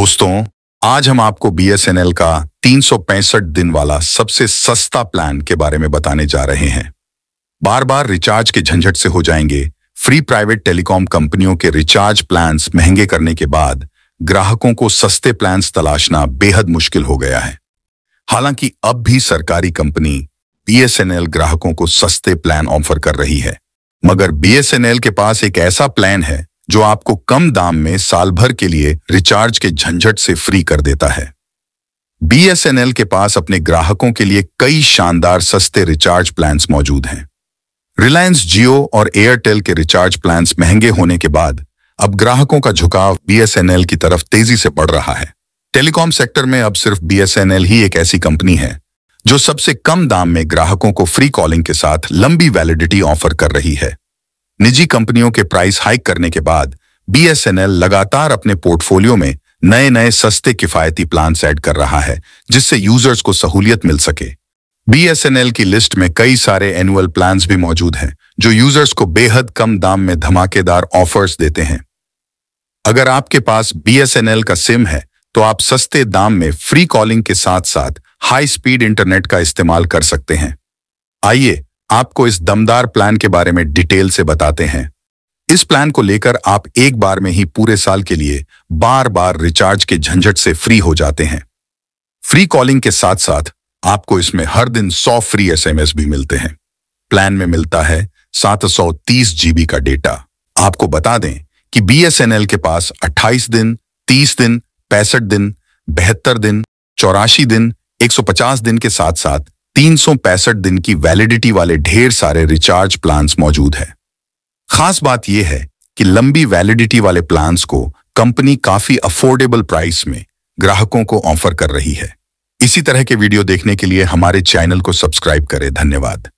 दोस्तों आज हम आपको बीएसएनएल का तीन दिन वाला सबसे सस्ता प्लान के बारे में बताने जा रहे हैं बार बार रिचार्ज के झंझट से हो जाएंगे फ्री प्राइवेट टेलीकॉम कंपनियों के रिचार्ज प्लान्स महंगे करने के बाद ग्राहकों को सस्ते प्लान्स तलाशना बेहद मुश्किल हो गया है हालांकि अब भी सरकारी कंपनी बीएसएनएल ग्राहकों को सस्ते प्लान ऑफर कर रही है मगर बीएसएनएल के पास एक ऐसा प्लान है जो आपको कम दाम में साल भर के लिए रिचार्ज के झंझट से फ्री कर देता है बीएसएनएल के पास अपने ग्राहकों के लिए कई शानदार सस्ते रिचार्ज प्लान्स मौजूद हैं रिलायंस जियो और एयरटेल के रिचार्ज प्लान्स महंगे होने के बाद अब ग्राहकों का झुकाव बीएसएनएल की तरफ तेजी से बढ़ रहा है टेलीकॉम सेक्टर में अब सिर्फ बीएसएनएल ही एक ऐसी कंपनी है जो सबसे कम दाम में ग्राहकों को फ्री कॉलिंग के साथ लंबी वैलिडिटी ऑफर कर रही है निजी कंपनियों के प्राइस हाइक करने के बाद बीएसएनएल लगातार अपने पोर्टफोलियो में नए नए सस्ते किफायती प्लान ऐड कर रहा है जिससे यूजर्स को सहूलियत मिल सके बीएसएनएल की लिस्ट में कई सारे एनुअल प्लान भी मौजूद हैं जो यूजर्स को बेहद कम दाम में धमाकेदार ऑफर्स देते हैं अगर आपके पास बीएसएनएल का सिम है तो आप सस्ते दाम में फ्री कॉलिंग के साथ साथ हाई स्पीड इंटरनेट का इस्तेमाल कर सकते हैं आइए आपको इस दमदार प्लान के बारे में डिटेल से बताते हैं इस प्लान को लेकर आप एक बार में ही पूरे साल के लिए बार बार रिचार्ज के झंझट से फ्री हो जाते हैं फ्री कॉलिंग के साथ साथ आपको इसमें हर दिन 100 फ्री एसएमएस भी मिलते हैं प्लान में मिलता है 730 जीबी का डेटा आपको बता दें कि बीएसएनएल के पास 28 दिन 30 दिन पैंसठ दिन बहत्तर दिन चौरासी दिन 150 दिन के साथ साथ तीन दिन की वैलिडिटी वाले ढेर सारे रिचार्ज प्लान्स मौजूद है खास बात यह है कि लंबी वैलिडिटी वाले प्लान्स को कंपनी काफी अफोर्डेबल प्राइस में ग्राहकों को ऑफर कर रही है इसी तरह के वीडियो देखने के लिए हमारे चैनल को सब्सक्राइब करें धन्यवाद